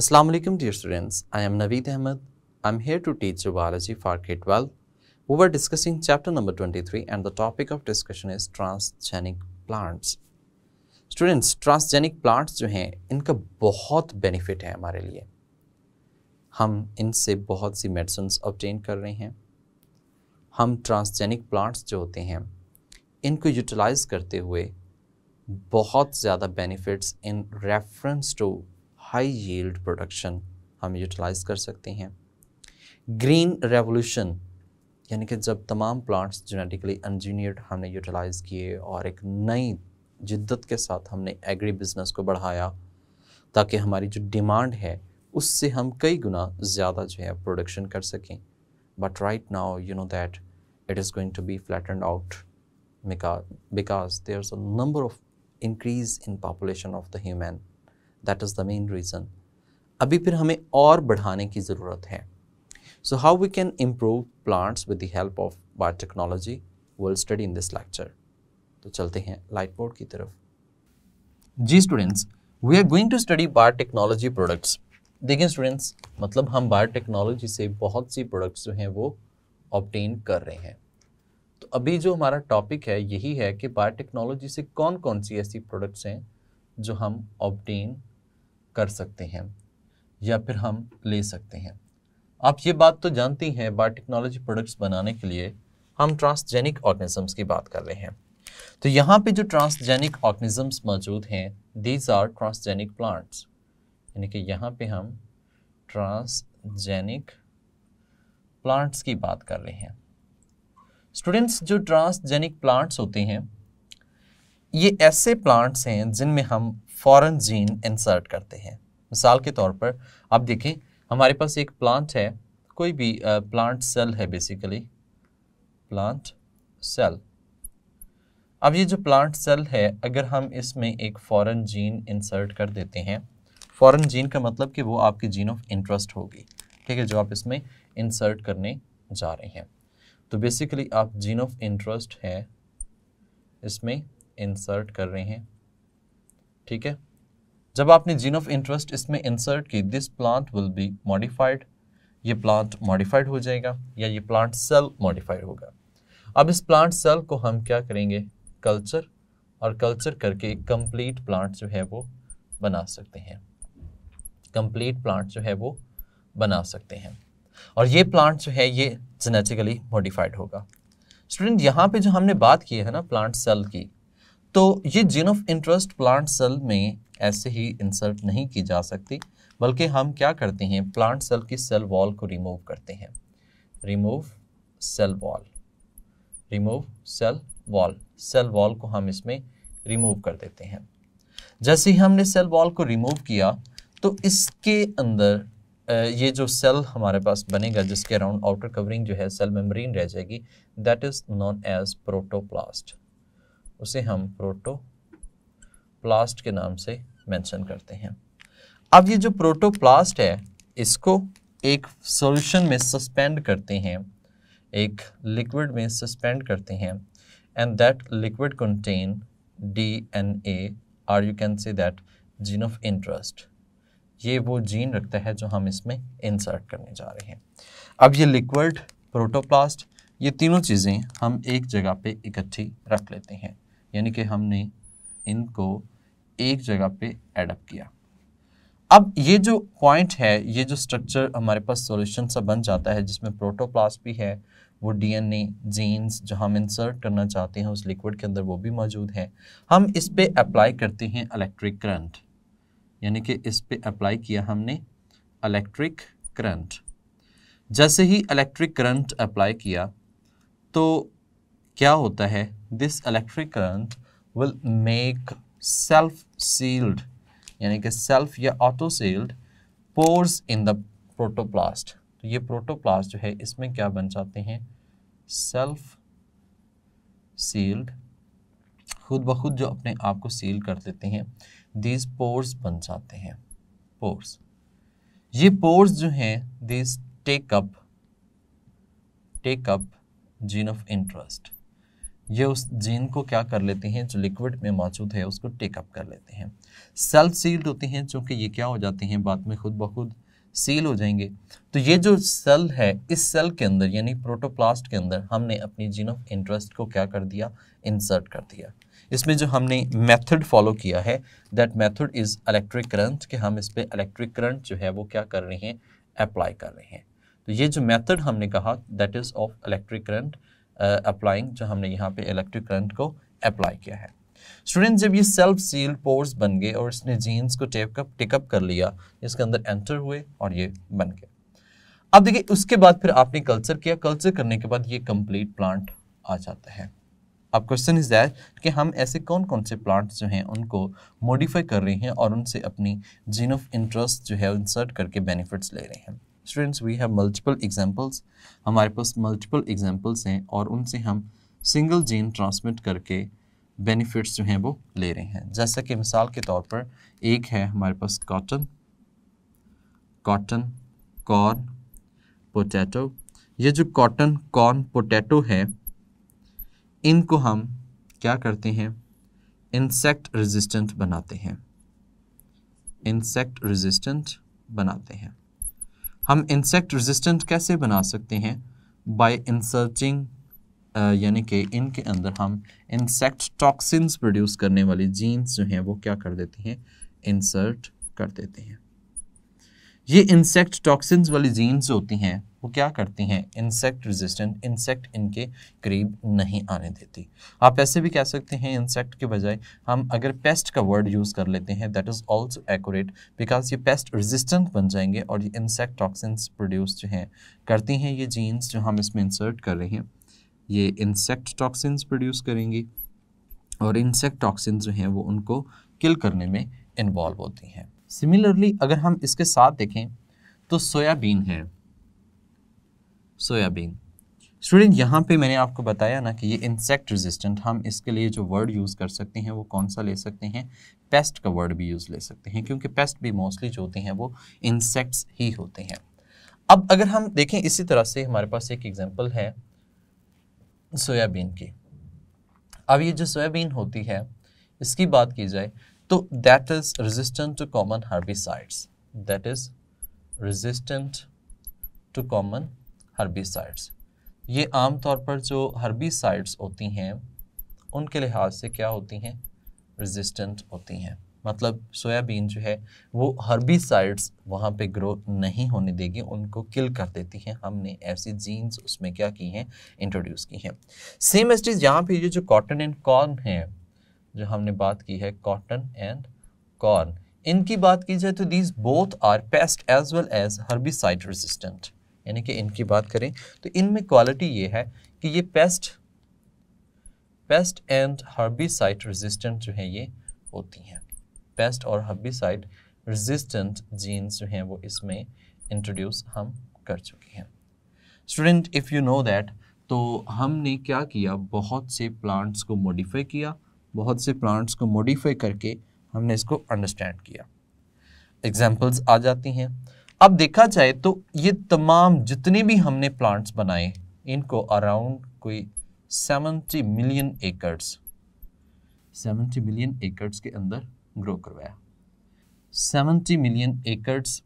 Assalamu alaikum dear students, I am Naveed Ahmed. I'm here to teach you biology for K-12. We were discussing chapter number 23 and the topic of discussion is transgenic plants. Students transgenic plants jo hain inka bahut benefit hai hamare liye Hum inse bahut si medicines obtain kar rahe hain Hum transgenic plants jo hote hain inko utilize karte hue बहुत ज़्यादा benefits in reference to high yield production हम utilise कर सकते हैं green revolution यानी कि जब तमाम प्लांट्स जेनेटिकली इंजीनियर्ड हमने यूटिलाइज़ किए और एक नई जिद्दत के साथ हमने एग्री बिजनेस को बढ़ाया ताकि हमारी जो डिमांड है उससे हम कई गुना ज़्यादा जो है प्रोडक्शन कर सकें but right now you know that it is going to be flat out because there is a number of increase in population of the human that is the main reason अभी फिर हमें और बढ़ाने की ज़रूरत है so how we can improve plants with the help of biotechnology will study in this lecture तो चलते हैं लाइट बोर्ड की तरफ जी students we are going to study biotechnology products देखिए स्टूडेंट्स मतलब हम बायोटेक्नोलॉजी से बहुत सी प्रोडक्ट्स जो हैं वो ऑप्टेन कर रहे हैं तो अभी जो हमारा टॉपिक है यही है कि बायोटेक्नोलॉजी से कौन कौन सी ऐसी प्रोडक्ट्स हैं जो हम ऑप्टेन कर सकते हैं या फिर हम ले सकते हैं आप ये बात तो जानती हैं बायोटेक्नोलॉजी प्रोडक्ट्स बनाने के लिए हम ट्रांसजेनिक ऑर्गेनिजम्स की बात कर रहे हैं तो यहाँ पे जो ट्रांसजेनिक ऑर्गेनिजम्स मौजूद हैं दीज आर ट्रांसजेनिक प्लांट्स यानी कि यहाँ पे हम ट्रांसजेनिक प्लांट्स की बात कर रहे हैं स्टूडेंट्स जो ट्रांसजेनिक प्लांट्स होते हैं ये ऐसे प्लांट्स हैं जिनमें हम फ़ौरन जीन इंसर्ट करते हैं मिसाल के तौर पर आप देखें हमारे पास एक प्लांट है कोई भी प्लांट सेल है बेसिकली प्लांट सेल अब ये जो प्लांट सेल है अगर हम इसमें एक फ़ॉरन जीन इंसर्ट कर देते हैं फ़ौरन जीन का मतलब कि वो आपकी जीन ऑफ इंटरेस्ट होगी ठीक है जो आप इसमें इंसर्ट करने जा रहे हैं तो बेसिकली आप जीन ऑफ इंटरेस्ट है इसमें इंसर्ट कर रहे हैं ठीक है जब आपने जीन ऑफ इंटरेस्ट इसमें इंसर्ट की this plant will be modified ये प्लांट मॉडिफाइड हो जाएगा या ये प्लांट सेल मॉडिफाइड होगा अब इस प्लांट सेल को हम क्या करेंगे कल्चर और कल्चर करके एक कंप्लीट प्लांट जो है वो बना सकते हैं कंप्लीट प्लांट जो है वो बना सकते हैं और ये प्लांट जो है ये जेनेटिकली मॉडिफाइड होगा स्टूडेंट यहाँ पे जो हमने बात की है ना प्लांट सेल की तो ये gene of interest plant cell में ऐसे ही इंसर्ट नहीं की जा सकती बल्कि हम क्या करते हैं प्लांट सेल की सेल वॉल को रिमूव करते हैं remove cell wall remove cell wall cell wall को हम इसमें रिमूव कर देते हैं जैसे ही हमने सेल वॉल को रिमूव किया तो इसके अंदर ये जो सेल हमारे पास बनेगा जिसके अराउंड आउटर कवरिंग जो है सेल मेम्ब्रेन रह जाएगी that is known as protoplast उसे हम प्रोटोप्लास्ट के नाम से मेंशन करते हैं अब ये जो प्रोटोप्लास्ट है इसको एक सॉल्यूशन में सस्पेंड करते हैं एक लिक्विड में सस्पेंड करते हैं and that liquid contain D N A you can say that gene of interest ये वो जीन रखता है जो हम इसमें इंसर्ट करने जा रहे हैं अब ये लिक्विड प्रोटोप्लास्ट ये तीनों चीज़ें हम एक जगह पे इकट्ठी रख लेते हैं यानी कि हमने इनको एक जगह पे एडअप किया अब ये जो पॉइंट है ये जो स्ट्रक्चर हमारे पास सॉल्यूशन सा बन जाता है जिसमें प्रोटोप्लास्ट भी है वो डीएनए जीन्स जो हम इंसर्ट करना चाहते हैं उस लिक्विड के अंदर वो भी मौजूद है हम इस पर अप्लाई करते हैं इलेक्ट्रिक करंट यानी कि इस पर अप्लाई किया हमने इलेक्ट्रिक करंट जैसे ही इलेक्ट्रिक करंट अप्लाई किया तो क्या होता है this electric current will make self sealed यानी कि सेल्फ या auto sealed pores in the protoplast तो ये प्रोटोप्लास्ट जो है इसमें क्या बन जाते हैं सेल्फ सील्ड खुद ब खुद जो अपने आप को सील कर देते हैं दीज पोर्स बन जाते हैं पोर्स ये पोर्स जो हैं these take up take up gene of interest ये उस जीन को क्या कर लेते हैं जो लिक्विड में मौजूद है उसको टेकअप कर लेते हैं सेल्फ सील्ड होती हैं चूँकि ये क्या हो जाते हैं बाद में खुद ब खुद सील हो जाएंगे तो ये जो सेल है इस सेल के अंदर यानी प्रोटोप्लास्ट के अंदर हमने अपनी जीन ऑफ इंटरेस्ट को क्या कर दिया इंसर्ट कर दिया इसमें जो हमने मेथड फॉलो किया है that method is electric current कि हम इस पर इलेक्ट्रिक करंट जो है वो क्या कर रहे हैं अप्लाई कर रहे हैं तो ये जो मेथड हमने कहा that is of electric current applying जो हमने यहाँ पे इलेक्ट्रिक करंट को अप्लाई किया है स्टूडेंट जब ये सेल्फ सील्ड पोर्स बन गए और इसने जीन्स को टेप कप टिकअप कर लिया इसके अंदर एंटर हुए और ये बन गए अब देखिए उसके बाद फिर आपने कल्चर किया कल्चर करने के बाद ये कंप्लीट प्लांट आ जाता है अब क्वेश्चन इज दैट कि हम ऐसे कौन कौन से प्लांट्स जो हैं उनको मॉडिफाई कर रहे हैं और उनसे अपनी जीन ऑफ इंटरेस्ट जो है इंसर्ट करके बेनिफिट्स ले रहे हैं students we have multiple examples हमारे पास मल्टीपल एग्जांपल्स हैं और उनसे हम सिंगल जीन ट्रांसमिट करके बेनिफिट्स जो हैं वो ले रहे हैं जैसा कि मिसाल के तौर पर एक है हमारे पास कॉटन कॉटन कॉर्न पोटैटो ये जो कॉटन कॉर्न पोटैटो है इनको हम क्या करते हैं इंसेक्ट रेजिस्टेंट बनाते हैं इंसेक्ट रेजिस्टेंट बनाते हैं हम इंसेक्ट रेजिस्टेंट कैसे बना सकते हैं बाय इंसर्टिंग यानी कि इनके अंदर हम इंसेक्ट टॉक्सिन्स प्रोड्यूस करने वाली जीन्स जो हैं वो क्या कर देती हैं इंसर्ट कर देते हैं ये इंसेक्ट टॉक्सिन्स वाली जीन्स होती हैं वो क्या करती हैं इंसेक्ट रेजिस्टेंट इंसेक्ट इनके करीब नहीं आने देती आप ऐसे भी कह सकते हैं इंसेक्ट के बजाय हम अगर पेस्ट का वर्ड यूज़ कर लेते हैं that is also accurate because ये पेस्ट रेजिस्टेंट बन जाएंगे और ये इंसेक्ट टॉक्सिन्स प्रोड्यूस जो हैं करती हैं ये जीन्स जो हम इसमें इंसर्ट कर रहे हैं ये इंसेक्ट टॉक्सिन्स प्रोड्यूस करेंगी और इंसेक्ट टॉक्सिन जो हैं वो उनको किल करने में इन्वॉल्व होती हैं सिमिलरली अगर हम इसके साथ देखें तो सोयाबीन है सोयाबीन स्टूडेंट यहाँ पे मैंने आपको बताया ना कि ये इंसेक्ट रेजिस्टेंट हम इसके लिए जो वर्ड यूज़ कर सकते हैं वो कौन सा ले सकते हैं पेस्ट का वर्ड भी यूज़ ले सकते हैं क्योंकि पेस्ट भी मोस्टली जो होते हैं वो इंसेक्ट्स ही होते हैं अब अगर हम देखें इसी तरह से हमारे पास एक एग्जाम्पल है सोयाबीन की अब ये जो सोयाबीन होती है इसकी बात की जाए तो that is resistant to common herbicides that is resistant to common herbicides ये आम तौर पर जो हर्बिसाइड्स होती हैं उनके लिहाज से क्या होती हैं रेजिस्टेंट होती हैं मतलब सोयाबीन जो है वो हर्बिसाइड्स वहाँ पे ग्रो नहीं होने देगी उनको किल कर देती हैं हमने ऐसी जीन्स उसमें क्या की हैं इंट्रोड्यूस की हैं सेम एस चीज़ यहाँ पे ये जो कॉटन एंड कॉर्न है जो हमने बात की है कॉटन एंड कॉर्न इनकी बात की जाए तो these both are pest as well as herbicide resistant यानी कि इनकी बात करें तो इनमें क्वालिटी ये है कि ये pest pest and herbicide resistant जो है ये होती हैं पेस्ट और हर्बिसाइड रेजिस्टेंट जीन्स जो हैं वो इसमें इंट्रोड्यूस हम कर चुके हैं student if you know that तो हमने क्या किया बहुत से प्लांट्स को मॉडिफाई किया बहुत से प्लांट्स को मॉडिफाई करके हमने इसको अंडरस्टैंड किया एग्जाम्पल्स आ जाती हैं अब देखा जाए तो ये तमाम जितने भी हमने प्लांट्स बनाए इनको अराउंड कोई 70 मिलियन एकर्स 70 मिलियन एकर्स के अंदर ग्रो करवाया 70 मिलियन एकर्स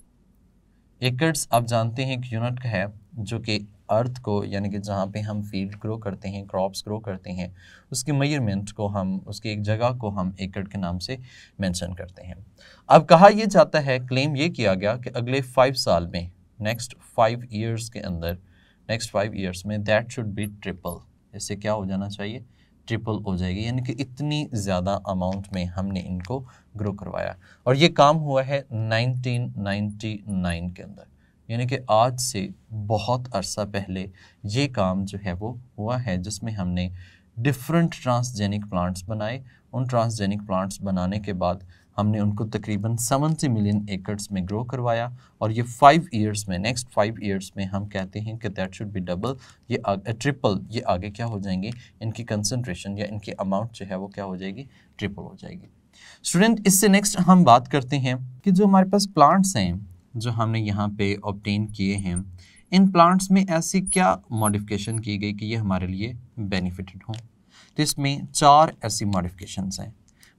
एकर्स आप जानते हैं एक यूनिट का है जो कि अर्थ को यानी कि जहाँ पे हम फील्ड ग्रो करते हैं क्रॉप्स ग्रो करते हैं उसके मयरमेंट को हम उसकी एक जगह को हम एकड़ के नाम से मेंशन करते हैं अब कहा यह जाता है क्लेम ये किया गया कि अगले फाइव साल में नेक्स्ट फाइव ईयर्स के अंदर नेक्स्ट फाइव ईयर्स में दैट शुड बी ट्रिपल इससे क्या हो जाना चाहिए ट्रिपल हो जाएगी यानी कि इतनी ज़्यादा अमाउंट में हमने इनको ग्रो करवाया और ये काम हुआ है 1999 के अंदर यानी कि आज से बहुत अरसा पहले ये काम जो है वो हुआ है जिसमें हमने डिफरेंट ट्रांसजेनिक प्लांट्स बनाए उन ट्रांसजेनिक प्लांट्स बनाने के बाद हमने उनको तकरीबन सेवेंटी मिलियन एकड़स में ग्रो करवाया और ये फाइव इयर्स में नेक्स्ट फाइव ईयर्स में हम कहते हैं कि दैट शुड बी डबल ये ट्रिपल ये आगे क्या हो जाएंगे इनकी कंसनट्रेशन या इनकी अमाउंट जो है वो क्या हो जाएगी ट्रिपल हो जाएगी स्टूडेंट इससे नेक्स्ट हम बात करते हैं कि जो हमारे पास प्लांट्स हैं जो हमने यहाँ पे ऑप्टेन किए हैं इन प्लांट्स में ऐसी क्या मॉडिफिकेशन की गई कि ये हमारे लिए बेनिफिटेड हों तो इसमें चार ऐसी मॉडिफिकेशंस हैं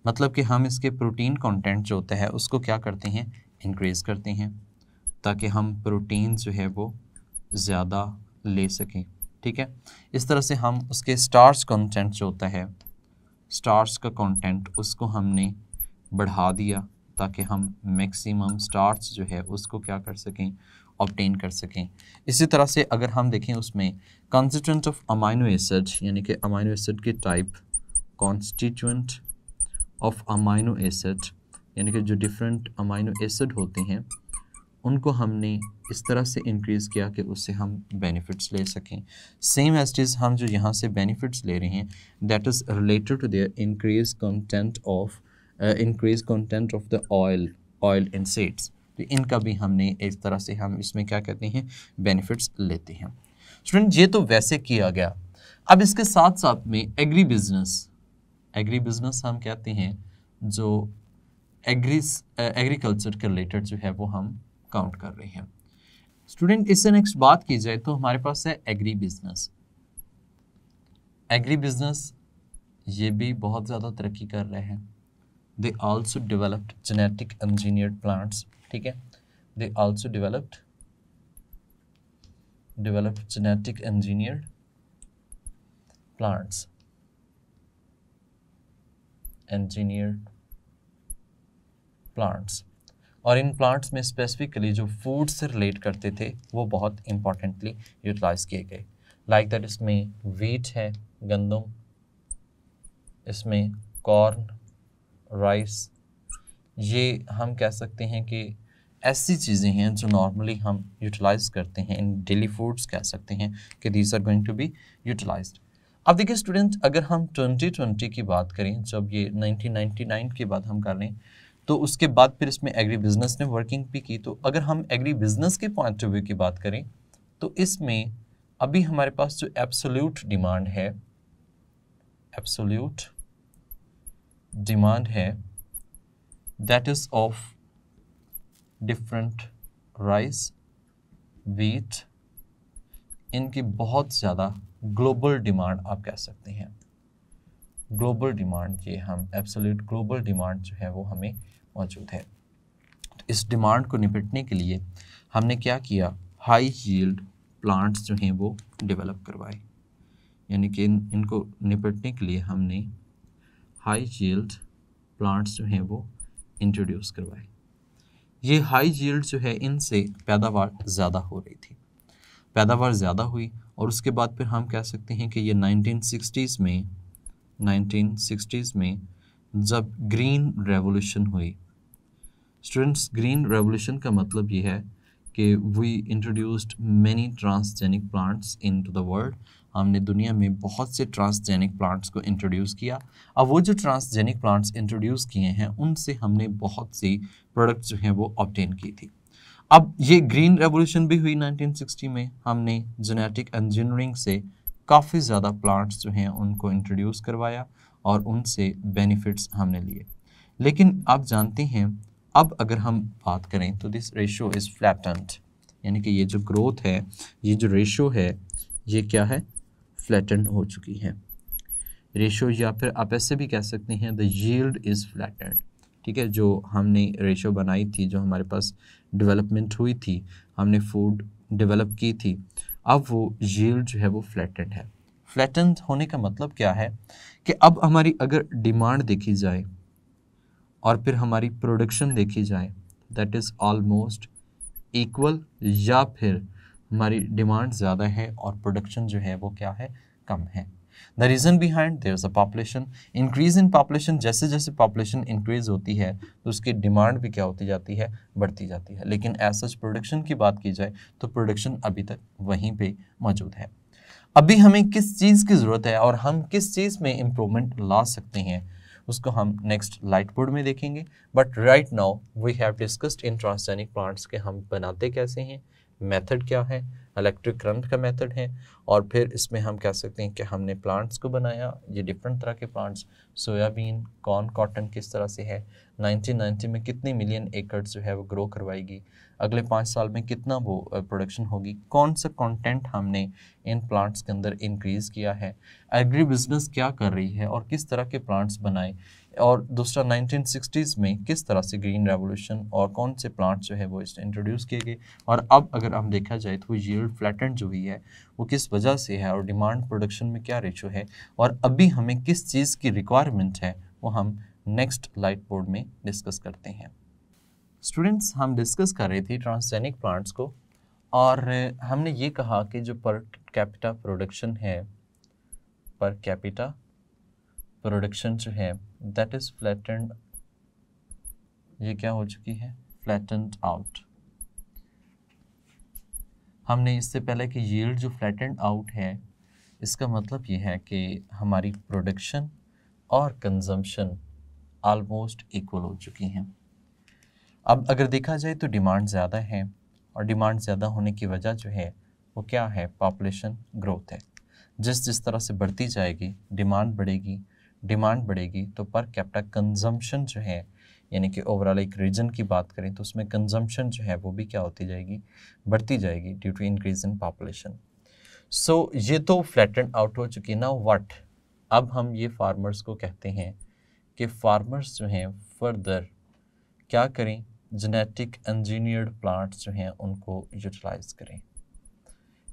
मतलब कि हम इसके प्रोटीन कंटेंट जो होता है उसको क्या करते हैं इंक्रीज करते हैं ताकि हम प्रोटीन जो है वो ज़्यादा ले सकें ठीक है इस तरह से हम उसके स्टार्स कंटेंट जो होता है स्टार्स का कंटेंट उसको हमने बढ़ा दिया ताकि हम मैक्सिमम स्टार्च जो है उसको क्या कर सकें ऑप्टेन कर सकें इसी तरह से अगर हम देखें उसमें कंसिस्टेंट ऑफ अमाइनो एसिड यानी कि अमाइनो एसिड के type constituent of amino acid यानी कि जो डिफरेंट अमाइनो एसिड होते हैं उनको हमने इस तरह से इंक्रीज़ किया कि उससे हम बेनिफिट्स ले सकें सेम एज इज़ हम जो यहाँ से बेनिफिट्स ले रहे हैं that is related to their increase content of increase content of the oil oil in seeds तो इनका भी हमने इस तरह से हम इसमें क्या कहते हैं बेनिफिट्स लेते हैं स्टूडेंट ये तो वैसे किया गया अब इसके साथ साथ में एग्री बिजनेस एग्री बिजनेस हम कहते हैं जो एग्री एग्रीकल्चर uh, के रिलेटेड जो है वो हम काउंट कर रहे हैं स्टूडेंट इससे नेक्स्ट बात की जाए तो हमारे पास है एग्री बिजनेस एग्री बिजनेस ये भी बहुत ज़्यादा तरक्की कर रहे हैं they also developed genetic engineered plants ठीक है they also developed developed genetic engineer plants engineer plants और इन प्लांट्स में स्पेसिफिकली जो फूड से रिलेट करते थे वो बहुत इंपॉर्टेंटली यूटिलाइज किए गए लाइक दैट इसमें वीट है गंदम इसमें कॉर्न राइस ये हम कह सकते हैं कि ऐसी चीज़ें हैं जो नॉर्मली हम यूटिलाइज करते हैं इन डेली फूड्स कह सकते हैं कि these are going to be utilise अब देखिए स्टूडेंट अगर हम 2020 की बात करें जब ये 1999 की बात हम कर लें तो उसके बाद फिर इसमें एग्री बिजनेस ने वर्किंग भी की तो अगर हम एग्री बिजनेस के पॉइंट ऑफ व्यू की बात करें तो इसमें अभी हमारे पास जो एब्सोल्यूट डिमांड है एब्सोल्यूट डिमांड है that is of different rice wheat इनकी बहुत ज़्यादा ग्लोबल डिमांड आप कह सकते हैं ग्लोबल डिमांड ये हम एब्सोल्यूट ग्लोबल डिमांड जो है वो हमें मौजूद है तो इस डिमांड को निपटने के लिए हमने क्या किया हाई यील्ड प्लांट्स जो हैं वो डेवलप करवाए यानी कि इन इनको निपटने के लिए हमने हाई जील्ड प्लांट्स जो हैं वो इंट्रोड्यूस करवाए ये हाई जील्ड जो है इनसे पैदावार ज़्यादा हो रही थी पैदावार ज़्यादा हुई और उसके बाद फिर हम कह सकते हैं कि ये 1960s में 1960s में जब ग्रीन रेवोल्यूशन हुई स्टूडेंट्स ग्रीन रेवोल्यूशन का मतलब ये है कि we introduced many transgenic plants into the world हमने दुनिया में बहुत से ट्रांसजेनिक प्लांट्स को इंट्रोड्यूस किया अब वो जो ट्रांसजेनिक प्लांट्स इंट्रोड्यूस किए हैं उनसे हमने बहुत सी प्रोडक्ट्स जो हैं वो ऑप्टेन की थी अब ये ग्रीन रेवोल्यूशन भी हुई 1960 में हमने जेनेटिक इंजीनियरिंग से काफ़ी ज़्यादा प्लांट्स जो हैं उनको इंट्रोड्यूस करवाया और उनसे बेनिफिट्स हमने लिए लेकिन आप जानते हैं अब अगर हम बात करें तो दिस रेशो इज़ फ्लैटेंट यानी कि ये जो ग्रोथ है ये जो रेशो है ये क्या है फ्लैटन हो चुकी है रेशो या फिर आप ऐसे भी कह सकते हैं द यील्ड इज़ फ्लैटन ठीक है जो हमने रेशो बनाई थी जो हमारे पास डेवलपमेंट हुई थी हमने फूड डेवलप की थी अब वो यील्ड जो है वो फ्लैटन है फ्लैटन होने का मतलब क्या है कि अब हमारी अगर डिमांड देखी जाए और फिर हमारी प्रोडक्शन देखी जाए दैट इज़ ऑलमोस्ट इक्वल या फिर हमारी डिमांड ज़्यादा है और प्रोडक्शन जो है वो क्या है कम है the reason behind there is a population increase in population जैसे जैसे पॉपुलेशन इंक्रीज होती है तो उसकी डिमांड भी क्या होती जाती है बढ़ती जाती है लेकिन एज सच प्रोडक्शन की बात की जाए तो प्रोडक्शन अभी तक वहीं पर मौजूद है अभी हमें किस चीज़ की ज़रूरत है और हम किस चीज़ में इम्प्रूवमेंट ला सकते हैं उसको हम नेक्स्ट लाइट बोर्ड में देखेंगे but right now we have discussed in transgenic plants के हम बनाते कैसे हैं मेथड क्या है इलेक्ट्रिक करंट का मेथड है और फिर इसमें हम कह सकते हैं कि हमने प्लांट्स को बनाया ये डिफरेंट तरह के प्लांट्स सोयाबीन कॉर्न कॉटन किस तरह से है 1990 में कितनी मिलियन एकड़ जो है वो ग्रो करवाएगी अगले पाँच साल में कितना वो प्रोडक्शन होगी कौन सा कंटेंट हमने इन प्लांट्स के अंदर इंक्रीज़ किया है एग्री बिजनेस क्या कर रही है और किस तरह के प्लांट्स बनाए और दूसरा 1960s में किस तरह से ग्रीन रेवोल्यूशन और कौन से प्लांट्स जो है वो इंट्रोड्यूस किए गए और अब अगर हम देखा जाए तो यील्ड फ्लैटेंड जो हुई है वो किस वजह से है और डिमांड प्रोडक्शन में क्या रेशो है और अभी हमें किस चीज़ की रिक्वायरमेंट है वो हम नेक्स्ट लाइट बोर्ड में डिस्कस करते हैं स्टूडेंट्स हम डिस्कस कर रहे थे ट्रांसजेनिक प्लांट्स को और हमने ये कहा कि जो पर कैपिटा प्रोडक्शन है पर कैपिटा प्रोडक्शन जो है दैट इज फ्लैटेंड ये क्या हो चुकी है फ्लैटेंड आउट हमने इससे पहले कि यील्ड जो फ्लैटेंड आउट है इसका मतलब ये है कि हमारी प्रोडक्शन और कंजम्पशन आलमोस्ट इक्वल हो चुकी हैं अब अगर देखा जाए तो डिमांड ज़्यादा है और डिमांड ज़्यादा होने की वजह जो है वो क्या है पॉपुलेशन ग्रोथ है जिस जिस तरह से बढ़ती जाएगी डिमांड बढ़ेगी डिमांड बढ़ेगी तो पर कैपिटा कंजम्पशन जो है यानी कि ओवरऑल एक रीजन की बात करें तो उसमें कंजम्पशन जो है वो भी क्या होती जाएगी बढ़ती जाएगी due to increase in population so ये तो फ्लैटन आउट हो चुकी ना वट अब हम ये फार्मर्स को कहते हैं कि फार्मर्स जो हैं फर्दर क्या करें जेनेटिक इंजीनियर्ड प्लांट्स जो हैं उनको यूटिलाइज़ करें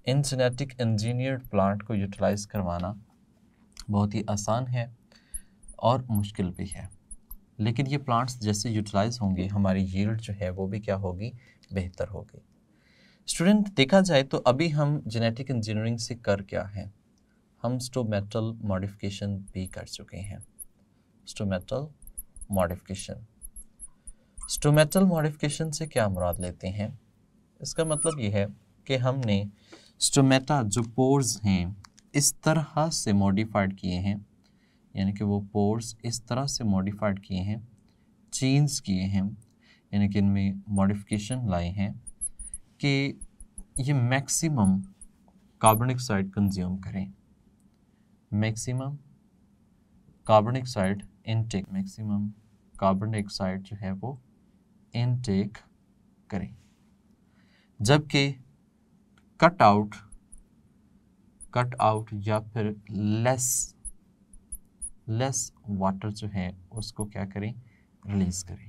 इन जेनेटिक इंजीनियर्ड प्लांट को यूटिलाइज़ करवाना बहुत ही आसान है और मुश्किल भी है लेकिन ये प्लांट्स जैसे यूटिलाइज होंगे हमारी यील्ड जो है वो भी क्या होगी बेहतर होगी स्टूडेंट देखा जाए तो अभी हम जेनेटिक इंजीनियरिंग से कर क्या है हम स्टोमेटल मॉडिफिकेशन भी कर चुके हैं स्टोमेटल मॉडिफिकेशन स्टोमेटल मॉडिफिकेशन से क्या मुराद लेते हैं इसका मतलब यह है कि हमने स्टोमेटा जो पोर्स हैं इस तरह से मॉडिफाइड किए हैं यानी कि वो पोर्स इस तरह से मॉडिफाइड किए हैं चेंज किए हैं यानी कि इनमें मॉडिफिकेशन लाए हैं कि ये मैक्सिमम कार्बन ऑक्साइड कंज्यूम करें maximum carbon oxide intake maximum carbon dioxide जो है वो इनटेक करें जबकि कट आउट कट आउट या फिर लेस लेस वाटर जो है उसको क्या करें रिलीज़ करें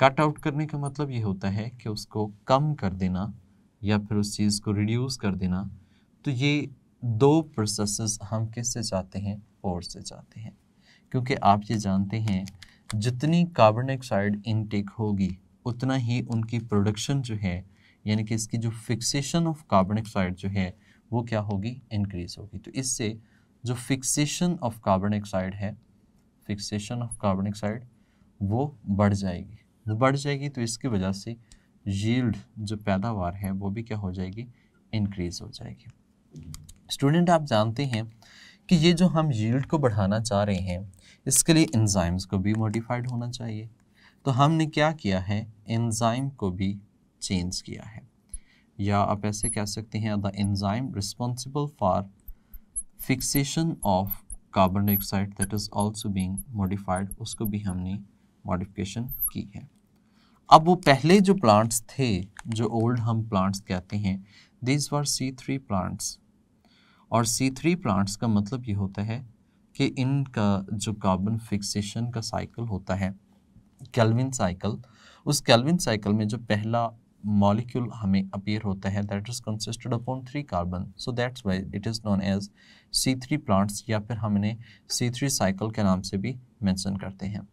कट आउट करने का मतलब ये होता है कि उसको कम कर देना या फिर उस चीज़ को रिड्यूस कर देना तो ये दो प्रोसेस हम किस से जाते हैं और से जाते हैं क्योंकि आप ये जानते हैं जितनी कार्बन डाइऑक्साइड इनटेक होगी उतना ही उनकी प्रोडक्शन जो है यानी कि इसकी जो फिक्सेशन ऑफ कार्बन डाइऑक्साइड जो है वो क्या होगी इंक्रीज़ होगी तो इससे जो फिक्सेशन ऑफ कार्बन डाइऑक्साइड है फिक्सेशन ऑफ कार्बन डाइऑक्साइड वो बढ़ जाएगी वो बढ़ जाएगी तो इसकी वजह से यील्ड जो पैदावार है वो भी क्या हो जाएगी इंक्रीज हो जाएगी स्टूडेंट आप जानते हैं कि ये जो हम यील्ड को बढ़ाना चाह रहे हैं इसके लिए एंजाइम्स को भी मॉडिफाइड होना चाहिए तो हमने क्या किया है एंजाइम को भी चेंज किया है या आप ऐसे कह सकते हैं the enzyme responsible for fixation of carbon dioxide that is also being modified उसको भी हमने मॉडिफिकेशन की है अब वो पहले जो प्लांट्स थे जो ओल्ड हम प्लांट्स कहते हैं this were C three plants और सी थ्री प्लांट्स का मतलब ये होता है कि इनका जो कार्बन फिक्सेशन का साइकिल होता है कैलविन साइकिल उस कैलविन साइकिल में जो पहला मॉलिक्यूल हमें अपीयर होता है that is consisted upon three carbon so that's why it is known as C three plants या फिर हम इन्हें सी थ्री साइकिल के नाम से भी मैंसन करते हैं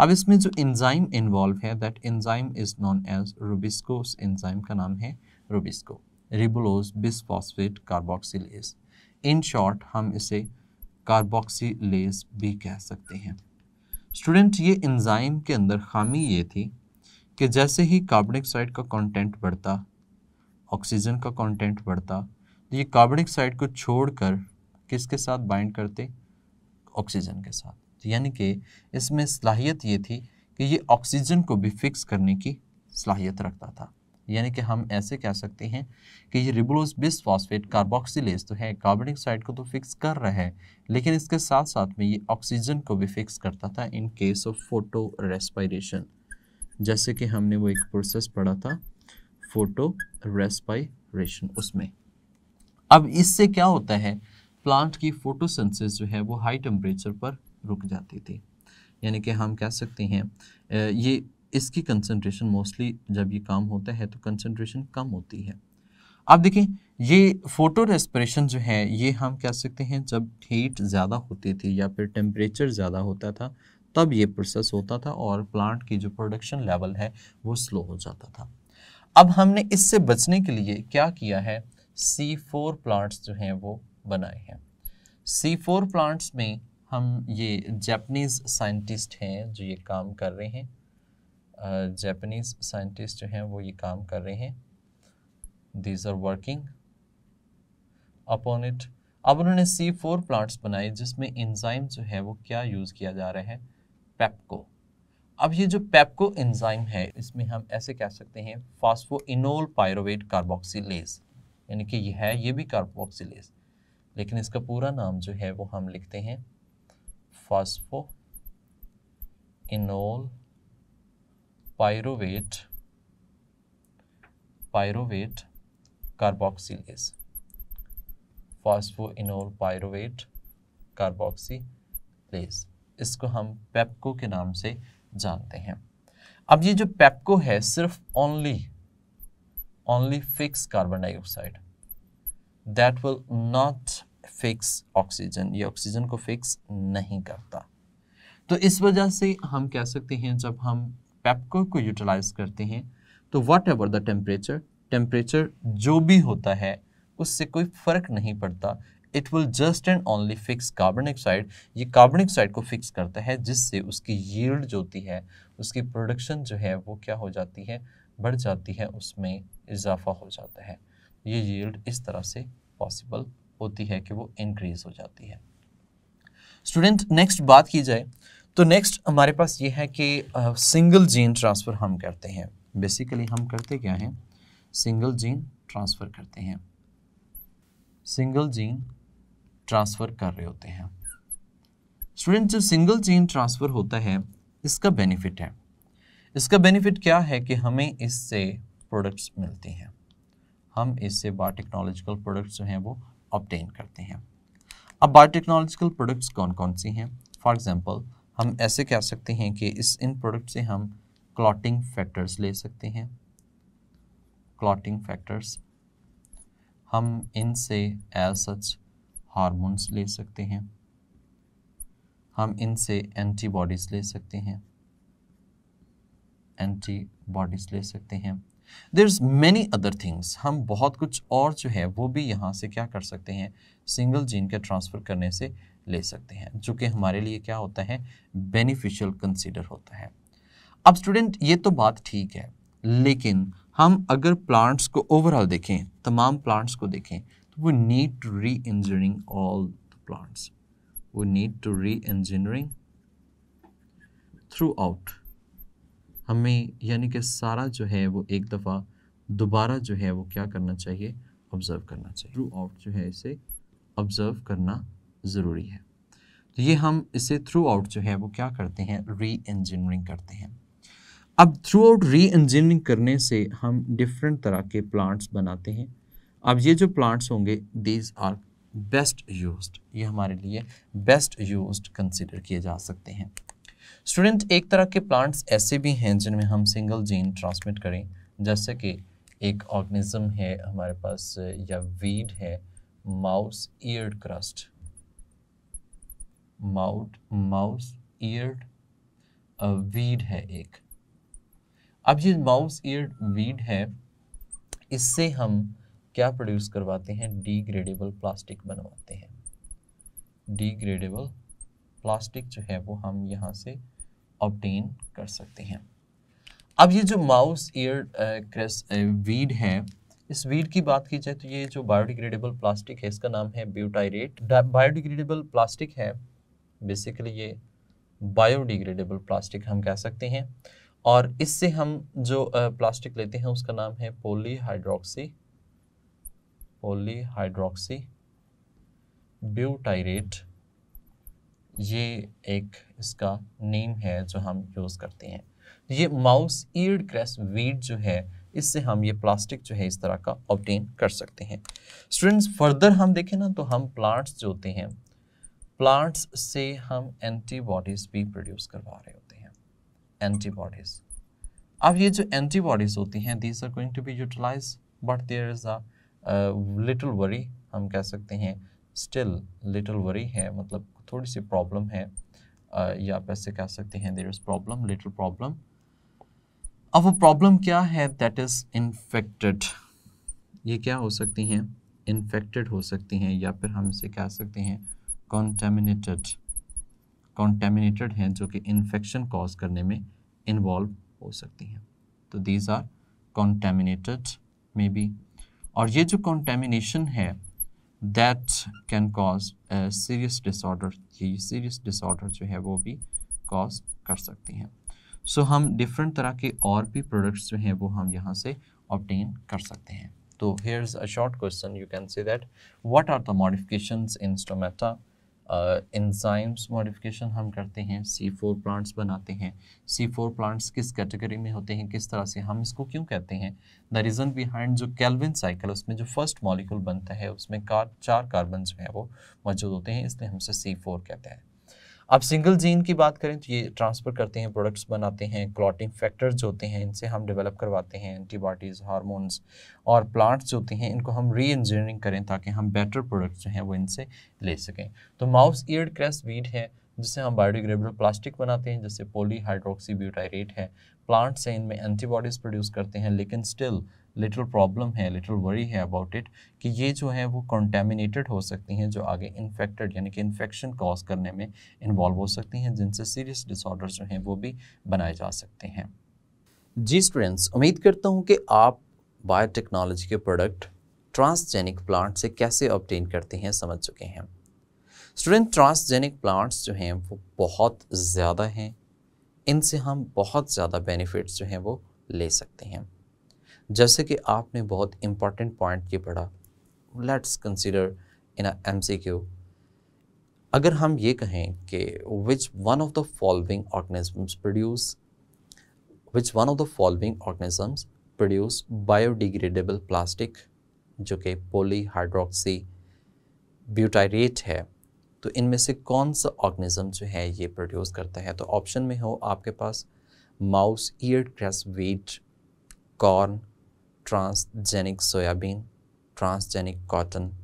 अब इसमें जो इंजाइम इन्वॉल्व है that enzyme is known as rubisco उस इंजाइम का नाम है rubisco ribulose bisphosphate carboxylase in short हम इसे कार्बोक्सीज भी कह सकते हैं स्टूडेंट ये इन्जाइम के अंदर खामी ये थी कि जैसे ही कार्बनिक का कॉन्टेंट बढ़ता ऑक्सीजन का कॉन्टेंट बढ़ता तो ये कार्बनिक साइड को छोड़कर किसके साथ बाइंड करते ऑक्सीजन के साथ तो यानी कि इसमें सलाहियत ये थी कि ये ऑक्सीजन को भी फिक्स करने की सलाहियत रखता था यानी कि हम ऐसे कह सकते हैं कि ये रिबुलोस बिस फॉस्फेट कार्बोक्सीलेज तो है कार्बन डाइऑक्साइड को तो फिक्स कर रहा है लेकिन इसके साथ साथ में ये ऑक्सीजन को भी फिक्स करता था in case of photo respiration जैसे कि हमने वो एक प्रोसेस पढ़ा था फोटो रेस्पायरेशन उसमें अब इससे क्या होता है प्लांट की फोटोसेंसेस जो है वो हाई टेम्परेचर पर रुक जाती थी यानी कि हम कह सकते हैं ये इसकी कंसनट्रेशन मोस्टली जब ये काम होता है तो कंसनट्रेशन कम होती है आप देखें ये फोटो रेस्परेशन जो है ये हम कह सकते हैं जब हीट ज़्यादा होती थी या फिर टेम्परेचर ज़्यादा होता था तब ये प्रोसेस होता था और प्लांट की जो प्रोडक्शन लेवल है वो स्लो हो जाता था अब हमने इससे बचने के लिए क्या किया है सी फोर प्लांट्स जो हैं वो बनाए हैं सी फोर प्लांट्स में हम ये जैपनीज साइंटिस्ट हैं जो ये काम कर रहे हैं जैपनीज साइंटिस्ट जो हैं वो ये काम कर रहे हैं these are working upon it अब उन्होंने सी फोर प्लांट्स बनाए जिसमें इंजाइम जो है वो क्या यूज़ किया जा रहा है पेप्को अब ये जो पेप्को इंजाइम है इसमें हम ऐसे कह सकते हैं फास्फो इनोल पायरोवेट कार्बोक्सीज यानी कि यह है ये भी कार्बोक्सीज लेकिन इसका पूरा नाम जो है वो हम लिखते हैं phospho enol pyruvate pyruvate phospho enol pyruvate carboxylase इसको हम पेप्को के नाम से जानते हैं अब ये जो पेप्को है सिर्फ only only fix carbon dioxide that will not fix oxygen ये ऑक्सीजन को फिक्स नहीं करता तो इस वजह से हम कह सकते हैं जब हम पेप्को को यूटिलाइज करते हैं तो whatever the temperature temperature जो भी होता है उससे कोई फ़र्क नहीं पड़ता it will just and only fix carbon oxide ये कार्बन ऑक्साइड को फिक्स करता है जिससे उसकी यील्ड जो होती है उसकी प्रोडक्शन जो है वो क्या हो जाती है बढ़ जाती है उसमें इजाफा हो जाता है ये यील्ड इस तरह से पॉसिबल होती है कि वो इंक्रीज हो जाती है स्टूडेंट नेक्स्ट बात की जाए तो नेक्स्ट हमारे पास ये है कि सिंगल जीन ट्रांसफ़र हम करते हैं बेसिकली हम करते क्या हैं सिंगल जीन ट्रांसफ़र करते हैं सिंगल जीन ट्रांसफ़र कर रहे होते हैं स्टूडेंट जब सिंगल जीन ट्रांसफ़र होता है इसका बेनिफिट है इसका बेनिफिट क्या है कि हमें इससे प्रोडक्ट्स मिलते हैं हम इससे बायोटेक्नोलॉजिकल प्रोडक्ट्स जो हैं वो ऑप्टेन करते हैं अब बायोटेक्नोलॉजिकल प्रोडक्ट्स कौन कौन सी हैं फॉर एग्जांपल हम ऐसे कह सकते हैं कि इस इन प्रोडक्ट से हम क्लॉटिंग फैक्टर्स ले सकते हैं क्लॉटिंग फैक्टर्स हम इनसे एज सच हारमोन्स ले सकते हैं हम इनसे एंटीबॉडीज़ ले सकते हैं एंटीबॉडीज़ ले सकते हैं देर्स मैनी अदर थिंग्स हम बहुत कुछ और जो है वो भी यहाँ से क्या कर सकते हैं सिंगल जीन का ट्रांसफ़र करने से ले सकते हैं जो कि हमारे लिए क्या होता है बेनिफिशियल कंसिडर होता है अब स्टूडेंट ये तो बात ठीक है लेकिन हम अगर प्लांट्स को ओवरऑल देखें तमाम प्लांट्स को देखें तो वो need to reengineering all the plants वो need to reengineering throughout हमें यानी कि सारा जो है वो एक दफ़ा दोबारा जो है वो क्या करना चाहिए ऑब्ज़र्व करना चाहिए थ्रू आउट जो है इसे ऑब्ज़र्व करना ज़रूरी है तो ये हम इसे थ्रू आउट जो है वो क्या करते हैं री इंजीनियरिंग करते हैं अब थ्रू आउट री इंजीनियरिंग करने से हम डिफरेंट तरह के प्लांट्स बनाते हैं अब ये जो प्लांट्स होंगे दीज आर बेस्ट यूज्ड ये हमारे लिए बेस्ट यूज्ड कंसिडर किए जा सकते हैं स्टूडेंट एक तरह के प्लांट्स ऐसे भी हैं जिनमें हम सिंगल जीन ट्रांसमिट करें जैसे कि एक ऑर्गेनिज्म है हमारे पास या वीड है माउस ईयर क्रस्ट माउट माउस ईयर वीड है एक अब ये माउस ईयर वीड है इससे हम क्या प्रोड्यूस करवाते हैं डिग्रेडेबल प्लास्टिक बनवाते हैं डिग्रेडेबल प्लास्टिक जो है वो हम यहाँ से ऑप्टेन कर सकते हैं अब ये जो माउस ईयर क्रेस वीड है इस वीड की बात की जाए तो ये जो बायोडिग्रेडेबल प्लास्टिक है इसका नाम है ब्यूटाइरेट बायोडिग्रेडेबल प्लास्टिक है बेसिकली ये बायोडिग्रेडेबल प्लास्टिक हम कह सकते हैं और इससे हम जो प्लास्टिक लेते हैं उसका नाम है पोलीहाइड्रोक्सी पोलीहाइड्रोक्सी ब्यूटाइरेट ये एक इसका नेम है जो हम यूज़ करते हैं ये माउस ईड क्रेस वीड जो है इससे हम ये प्लास्टिक जो है इस तरह का ऑप्टेन कर सकते हैं स्टूडेंट्स फर्दर हम देखें ना तो हम प्लांट्स जो होते हैं प्लांट्स से हम एंटीबॉडीज़ भी प्रोड्यूस करवा रहे होते हैं एंटीबॉडीज़ अब ये जो एंटीबॉडीज़ होती हैं these are going to be utilise but there is a little worry हम कह सकते हैं स्टिल लिटिल वरी है मतलब थोड़ी सी प्रॉब्लम है या आप ऐसे कह सकते हैं there is problem little problem अब वो प्रॉब्लम क्या है दैट इज़ इन्फेक्टेड ये क्या हो सकती हैं इन्फेक्टेड हो सकती हैं या फिर हम इसे कह सकते हैं कॉन्टेमिनेटेड कॉन्टेमिनेटेड हैं जो कि इन्फेक्शन कॉज करने में इन्वॉल्व हो सकती हैं तो these are contaminated may be और ये जो कॉन्टेमिनेशन है that can cause serious disorder ये सीरियस डिसऑर्डर जो है वो भी कॉज कर सकती हैं सो so, हम डिफरेंट तरह के और भी प्रोडक्ट्स जो हैं वो हम यहाँ से ऑप्टेन कर सकते हैं तो here is a short question you can see that what are the modifications in stomata enzymes uh, modification हम करते हैं सी फोर प्लांट्स बनाते हैं सी फोर प्लांट्स किस कैटेगरी में होते हैं किस तरह से हम इसको क्यों कहते हैं द रीज़न बिहाइंड जो कैलविन साइकिल उसमें जो फर्स्ट मॉलिक्यूल बनता है उसमें कार चार कार्बन जो है वो मौजूद होते हैं इसलिए हमसे सी फोर कहते हैं अब सिंगल जीन की बात करें तो ये ट्रांसफ़र करते हैं प्रोडक्ट्स बनाते हैं क्लॉटिंग फैक्टर्स होते हैं इनसे हम डेवलप करवाते हैं एंटीबॉडीज़ हार्मोन्स और प्लांट्स होते हैं इनको हम री इंजीनियरिंग करें ताकि हम बेटर प्रोडक्ट्स जो हैं वो इनसे ले सकें तो माउस ईयर क्रैस वीड है जिससे हम बायोडिग्रेडेबल प्लास्टिक बनाते हैं जैसे पोली हाइड्रोक्सी ब्यूटाइरेट है प्लांट्स हैं इनमें एंटीबॉडीज़ प्रोड्यूस करते हैं लेकिन स्टिल लिटिल प्रॉब्लम है लिटिल वरी है अबाउट इट कि ये जो है वो कॉन्टेमिनेटेड हो सकती हैं जो आगे इन्फेक्टेड यानी कि इन्फेक्शन कॉज करने में इन्वॉल्व हो सकती हैं जिनसे सीरियस डिसऑर्डर जो हैं वो भी बनाए जा सकते हैं जी स्टूडेंट्स उम्मीद करता हूँ कि आप बायोटेक्नोलॉजी के प्रोडक्ट ट्रांसजेनिक प्लांट से कैसे ऑप्टेन करते हैं समझ चुके हैं स्टूडेंट ट्रांसजेनिक प्लांट्स जो हैं वो बहुत ज़्यादा हैं इनसे हम बहुत ज़्यादा बेनिफिट्स जो हैं वो ले सकते हैं जैसे कि आपने बहुत इम्पॉर्टेंट पॉइंट ये पढ़ा let's consider in M C Q अगर हम ये कहें कि which one of the following organisms produce which one of the following organisms produce biodegradable plastic जो कि पोलीहाइड्रोक्सी ब्यूटाइरेट है तो इनमें से कौन सा ऑर्गेनिज्म जो है ये प्रोड्यूस करता है तो ऑप्शन में हो आपके पास mouse ear cress wheat corn transgenic soybean, transgenic cotton,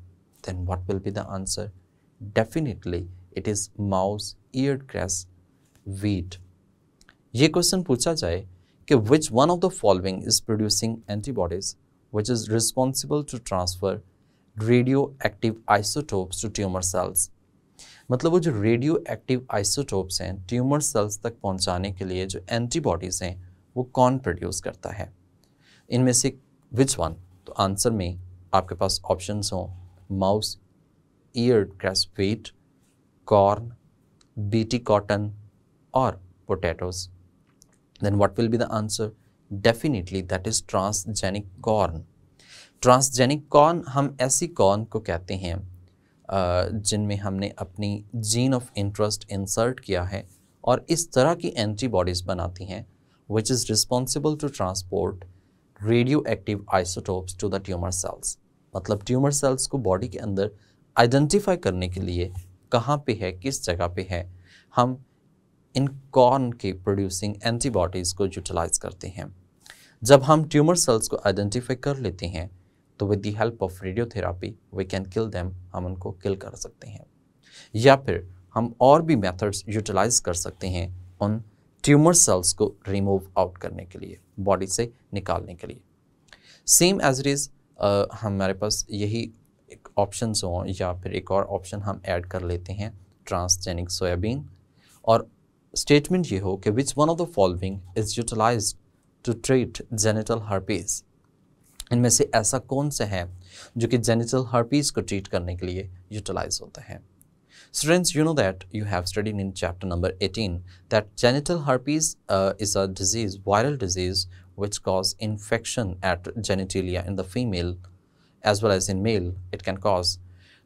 then what will be the answer? Definitely it is mouse eared grass wheat. ये क्वेश्चन पूछा जाए कि which one of the following is producing antibodies which is responsible to transfer radioactive isotopes to tumor cells. मतलब वो जो radio active isotopes हैं tumour cells तक पहुंचाने के लिए जो एंटीबॉडीज़ हैं वो कौन प्रोड्यूस करता है इनमें से विच वन तो आंसर में आपके पास ऑप्शन हो mouse ear cress wheat corn T cotton और potatoes then what will be the answer definitely that is transgenic corn transgenic corn हम ऐसी कॉर्न को कहते हैं जिनमें हमने अपनी जीन ऑफ इंटरेस्ट इंसर्ट किया है और इस तरह की एंटीबॉडीज़ बनाती हैं which is responsible to transport radio active isotopes to the tumour cells मतलब ट्यूमर सेल्स को बॉडी के अंदर आइडेंटिफाई करने के लिए कहाँ पे है किस जगह पे है हम इन कॉर्न के प्रोड्यूसिंग एंटीबॉडीज़ को यूटिलाइज करते हैं जब हम ट्यूमर सेल्स को आइडेंटिफाई कर लेते हैं तो with the help of radiotherapy we can kill them हम उनको किल कर सकते हैं या फिर हम और भी मेथड्स यूटिलाइज कर सकते हैं उन ट्यूमर सेल्स को रिमूव आउट करने के लिए बॉडी से निकालने के लिए सेम एज इट इज़ हमारे पास यही ऑप्शन हों या फिर एक और ऑप्शन हम ऐड कर लेते हैं ट्रांसजेनिक सोयाबीन और स्टेटमेंट ये हो कि which one of the following is utilise to treat genital herpes इनमें से ऐसा कौन सा है जो कि जेनिटल हर्पीज़ को ट्रीट करने के लिए यूटिलाइज होता है Students, you know that you have studied in chapter number 18 that genital herpes uh, is a disease, viral disease, which cause infection at genitalia in the female as well as in male it can cause.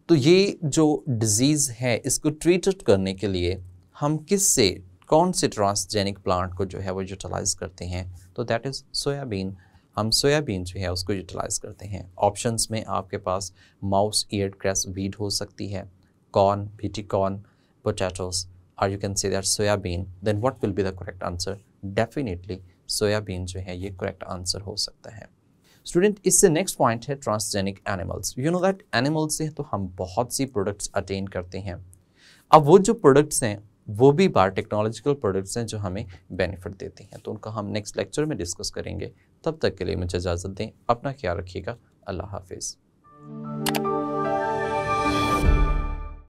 तो ये जो disease है इसको treat करने के लिए हम किस से कौन से ट्रांसजेनिक प्लांट को जो है वो यूटिलाइज करते हैं तो दैट इज़ सोयाबीन हम सोयाबीन जो है उसको यूटिलाइज करते हैं ऑप्शंस में आपके पास माउस ईयर क्रैस वीड हो सकती है corn, PT corn, potatoes, और you can say that soybean then what will be the correct answer definitely soybean जो है ये करेक्ट आंसर हो सकता है स्टूडेंट इससे नेक्स्ट पॉइंट है transgenic animals you know that animal से तो हम बहुत सी प्रोडक्ट्स अटेन करते हैं अब वो जो प्रोडक्ट्स हैं वो भी बार टेक्नोलॉजिकल प्रोडक्ट्स हैं जो हमें बेनिफिट देते हैं तो उनका हम नेक्स्ट लेक्चर में डिस्कस करेंगे तब तक के लिए मुझे इजाज़त दें अपना ख्याल रखिएगा अल्लाह हाफिज़